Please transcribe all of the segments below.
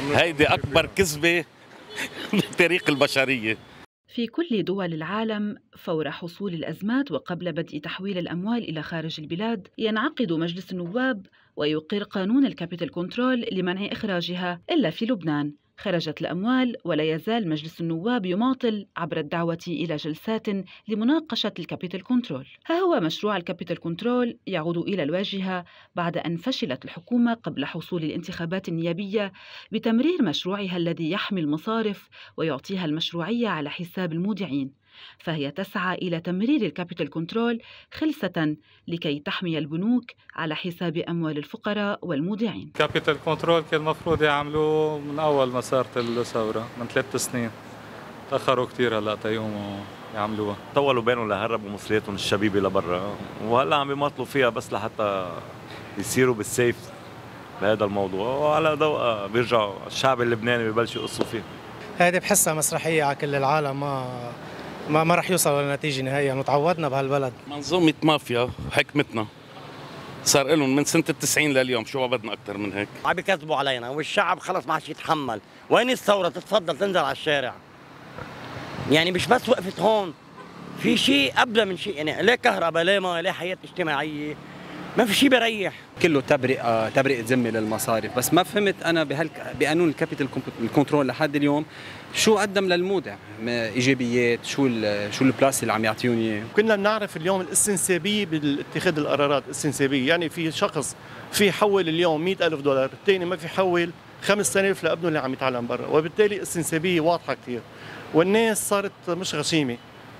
هيدي أكبر كذبة بتاريخ البشرية في كل دول العالم فور حصول الأزمات وقبل بدء تحويل الأموال إلى خارج البلاد ينعقد مجلس النواب ويقر قانون الكابيتال كنترول لمنع إخراجها إلا في لبنان خرجت الأموال ولا يزال مجلس النواب يماطل عبر الدعوة إلى جلسات لمناقشة الكابيتال كنترول ها هو مشروع الكابيتال كنترول يعود إلى الواجهة بعد أن فشلت الحكومة قبل حصول الانتخابات النيابية بتمرير مشروعها الذي يحمي المصارف ويعطيها المشروعية على حساب المودعين فهي تسعى إلى تمرير الكابيتال كنترول خلصة لكي تحمي البنوك على حساب أموال الفقراء والمودعين كابيتال كنترول كان المفروض يعملوه من أول ما صارت الثورة من ثلاث سنين تأخروا كثير هلا تيقوموا يعملوها طولوا بينهم لهربوا مصرياتهم الشبيبه لبرا وهلا عم يمطلوا فيها بس لحتى يصيروا بالسيف بهذا الموضوع وعلى ضوء بيرجعوا الشعب اللبناني ببلشوا يقصوا فيه هذه بحسها مسرحيه على كل العالم ما ما, ما راح يوصلوا لنتيجه نهائيا متعودنا بهالبلد منظومه مافيا حكمتنا صار لهم من سنه 90 لليوم شو ما بدنا اكثر من هيك عم يكذبوا علينا والشعب خلص ما عادش يتحمل وين الثوره تتفضل تنزل على الشارع يعني مش بس وقفت هون في شيء قبل من شيء يعني لا كهرباء لا ما لا حياه اجتماعيه ما في شيء بريح كله تبرئه تبرئه ذمه للمصارف بس ما فهمت انا بهال بقانون الكابيتال كنترول لحد اليوم شو قدم للمودع ايجابيات شو ال شو البلاس اللي عم يعطيهم اياه كنا بنعرف اليوم الاستنسابيه باتخاذ القرارات الاستنسابيه يعني في شخص في حول اليوم 100000 دولار الثاني ما في حول 5000 لابنه اللي عم يتعلم برا وبالتالي الاستنسابيه واضحه كثير والناس صارت مش غشيمه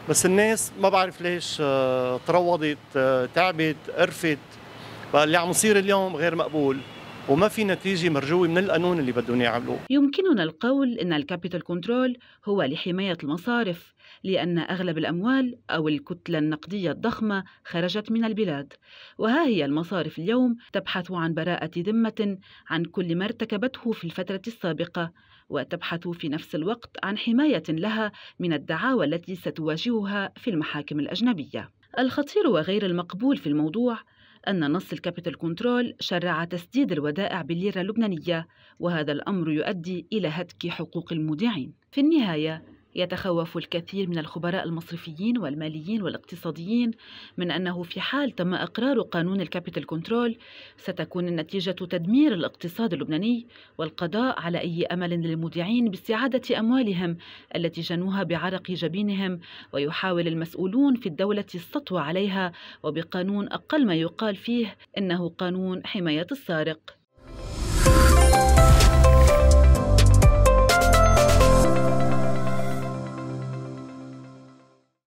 بس الناس ما بعرف ليش آه، تروضت آه، تعبت قرفت فاللي عم يصير اليوم غير مقبول وما في نتيجة مرجوة من القانون اللي بدهم يعملوه يمكننا القول أن الكابيتال كنترول هو لحماية المصارف لأن أغلب الأموال أو الكتلة النقدية الضخمة خرجت من البلاد وها هي المصارف اليوم تبحث عن براءة ذمة عن كل ما ارتكبته في الفترة السابقة وتبحث في نفس الوقت عن حماية لها من الدعاوى التي ستواجهها في المحاكم الأجنبية الخطير وغير المقبول في الموضوع أن نص الكابيتال كنترول شرع تسديد الودائع بالليرة اللبنانية وهذا الأمر يؤدي إلى هتك حقوق المودعين في النهاية يتخوف الكثير من الخبراء المصرفيين والماليين والاقتصاديين من أنه في حال تم إقرار قانون الكابيتال كنترول ستكون النتيجة تدمير الاقتصاد اللبناني والقضاء على أي أمل للمودعين باستعادة أموالهم التي جنوها بعرق جبينهم ويحاول المسؤولون في الدولة السطو عليها وبقانون أقل ما يقال فيه إنه قانون حماية السارق